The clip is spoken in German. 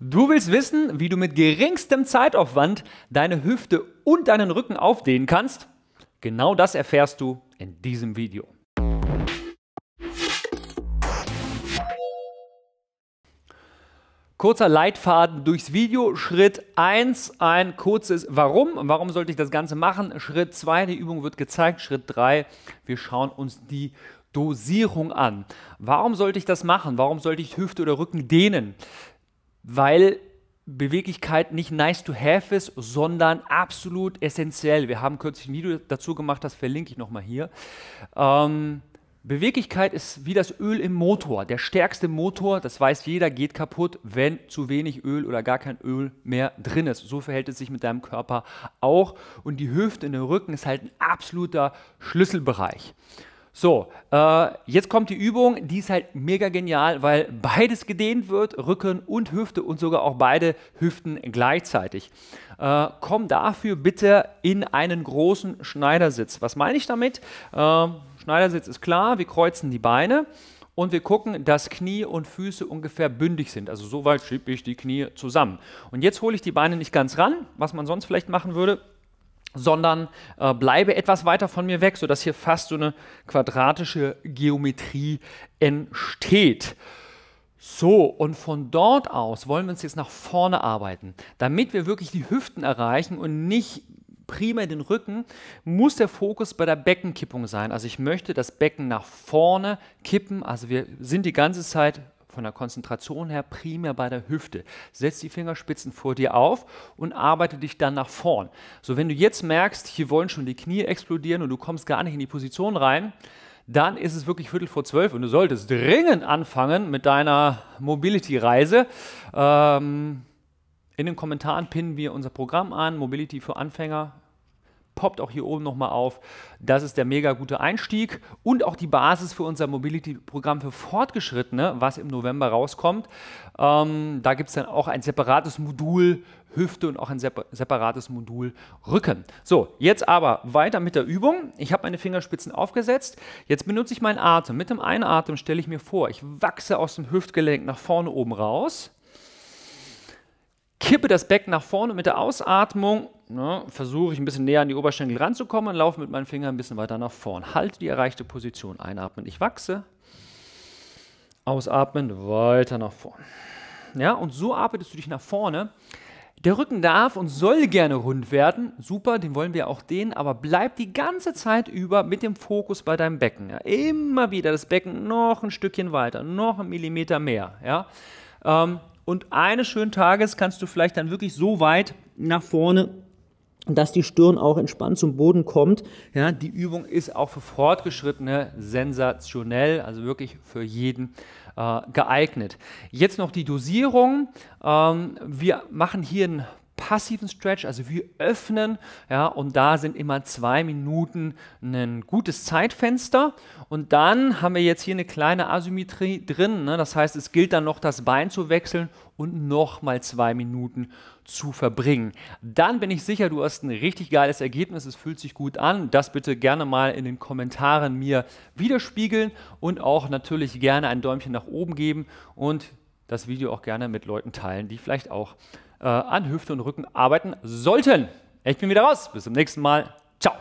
Du willst wissen, wie du mit geringstem Zeitaufwand deine Hüfte und deinen Rücken aufdehnen kannst? Genau das erfährst du in diesem Video. Kurzer Leitfaden durchs Video. Schritt 1, ein kurzes Warum. Warum sollte ich das Ganze machen? Schritt 2, die Übung wird gezeigt. Schritt 3, wir schauen uns die Dosierung an. Warum sollte ich das machen? Warum sollte ich Hüfte oder Rücken dehnen? weil Beweglichkeit nicht nice to have ist, sondern absolut essentiell. Wir haben kürzlich ein Video dazu gemacht, das verlinke ich nochmal hier. Ähm, Beweglichkeit ist wie das Öl im Motor. Der stärkste Motor, das weiß jeder, geht kaputt, wenn zu wenig Öl oder gar kein Öl mehr drin ist. So verhält es sich mit deinem Körper auch. Und die Hüfte in den Rücken ist halt ein absoluter Schlüsselbereich. So, äh, jetzt kommt die Übung, die ist halt mega genial, weil beides gedehnt wird, Rücken und Hüfte und sogar auch beide Hüften gleichzeitig. Äh, komm dafür bitte in einen großen Schneidersitz. Was meine ich damit? Äh, Schneidersitz ist klar, wir kreuzen die Beine und wir gucken, dass Knie und Füße ungefähr bündig sind. Also soweit schiebe ich die Knie zusammen. Und jetzt hole ich die Beine nicht ganz ran, was man sonst vielleicht machen würde sondern äh, bleibe etwas weiter von mir weg, sodass hier fast so eine quadratische Geometrie entsteht. So, und von dort aus wollen wir uns jetzt nach vorne arbeiten. Damit wir wirklich die Hüften erreichen und nicht primär den Rücken, muss der Fokus bei der Beckenkippung sein. Also ich möchte das Becken nach vorne kippen. Also wir sind die ganze Zeit von der Konzentration her primär bei der Hüfte. Setz die Fingerspitzen vor dir auf und arbeite dich dann nach vorn. So, wenn du jetzt merkst, hier wollen schon die Knie explodieren und du kommst gar nicht in die Position rein, dann ist es wirklich Viertel vor zwölf und du solltest dringend anfangen mit deiner Mobility-Reise. Ähm, in den Kommentaren pinnen wir unser Programm an, Mobility für Anfänger, poppt auch hier oben nochmal auf. Das ist der mega gute Einstieg und auch die Basis für unser Mobility-Programm für Fortgeschrittene, was im November rauskommt. Ähm, da gibt es dann auch ein separates Modul Hüfte und auch ein separates Modul Rücken. So, jetzt aber weiter mit der Übung. Ich habe meine Fingerspitzen aufgesetzt. Jetzt benutze ich meinen Atem. Mit dem Einatmen stelle ich mir vor, ich wachse aus dem Hüftgelenk nach vorne oben raus, kippe das Becken nach vorne mit der Ausatmung ne, versuche ich ein bisschen näher an die Oberschenkel ranzukommen und laufe mit meinen Fingern ein bisschen weiter nach vorn. Halte die erreichte Position. Einatmen, ich wachse. Ausatmen, weiter nach vorn. Ja, und so arbeitest du dich nach vorne. Der Rücken darf und soll gerne rund werden. Super, den wollen wir auch dehnen, aber bleib die ganze Zeit über mit dem Fokus bei deinem Becken. Ja. Immer wieder das Becken noch ein Stückchen weiter, noch einen Millimeter mehr. Ja. Ähm, und eines schönen Tages kannst du vielleicht dann wirklich so weit nach vorne dass die Stirn auch entspannt zum Boden kommt. Ja, die Übung ist auch für Fortgeschrittene sensationell, also wirklich für jeden äh, geeignet. Jetzt noch die Dosierung. Ähm, wir machen hier einen passiven Stretch, also wir öffnen, ja, und da sind immer zwei Minuten ein gutes Zeitfenster. Und dann haben wir jetzt hier eine kleine Asymmetrie drin. Ne? Das heißt, es gilt dann noch, das Bein zu wechseln und nochmal zwei Minuten zu verbringen. Dann bin ich sicher, du hast ein richtig geiles Ergebnis. Es fühlt sich gut an. Das bitte gerne mal in den Kommentaren mir widerspiegeln und auch natürlich gerne ein Däumchen nach oben geben und das Video auch gerne mit Leuten teilen, die vielleicht auch äh, an Hüfte und Rücken arbeiten sollten. Ich bin wieder raus. Bis zum nächsten Mal. Ciao.